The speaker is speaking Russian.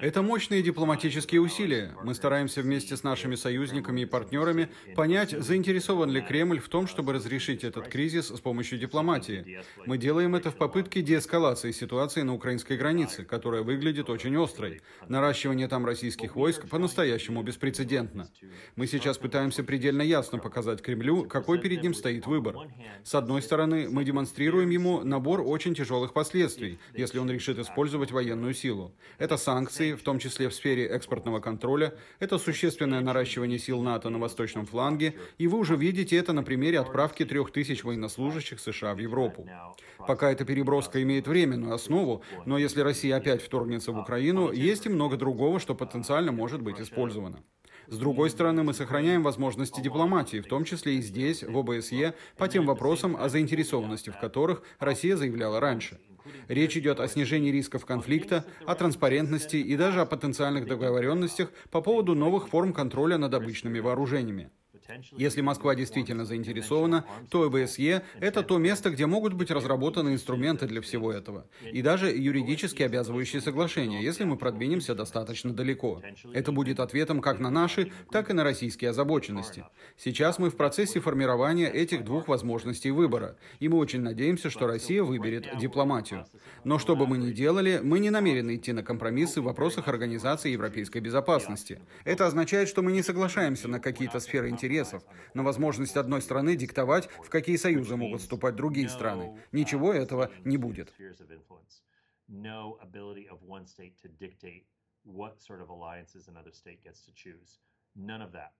Это мощные дипломатические усилия. Мы стараемся вместе с нашими союзниками и партнерами понять, заинтересован ли Кремль в том, чтобы разрешить этот кризис с помощью дипломатии. Мы делаем это в попытке деэскалации ситуации на украинской границе, которая выглядит очень острой. Наращивание там российских войск по-настоящему беспрецедентно. Мы сейчас пытаемся предельно ясно показать Кремлю, какой перед ним стоит выбор. С одной стороны, мы демонстрируем ему набор очень тяжелых последствий, если он решит использовать военную силу силу. Это санкции, в том числе в сфере экспортного контроля, это существенное наращивание сил НАТО на восточном фланге, и вы уже видите это на примере отправки трех тысяч военнослужащих США в Европу. Пока эта переброска имеет временную основу, но если Россия опять вторгнется в Украину, есть и много другого, что потенциально может быть использовано. С другой стороны, мы сохраняем возможности дипломатии, в том числе и здесь, в ОБСЕ, по тем вопросам, о заинтересованности в которых Россия заявляла раньше. Речь идет о снижении рисков конфликта, о транспарентности и даже о потенциальных договоренностях по поводу новых форм контроля над обычными вооружениями. Если Москва действительно заинтересована, то ОБСЕ – это то место, где могут быть разработаны инструменты для всего этого. И даже юридически обязывающие соглашения, если мы продвинемся достаточно далеко. Это будет ответом как на наши, так и на российские озабоченности. Сейчас мы в процессе формирования этих двух возможностей выбора, и мы очень надеемся, что Россия выберет дипломатию. Но что бы мы ни делали, мы не намерены идти на компромиссы в вопросах организации европейской безопасности. Это означает, что мы не соглашаемся на какие-то сферы интереса интересов, на возможность одной страны диктовать, в какие союзы могут вступать другие страны. Ничего этого не будет. None of that.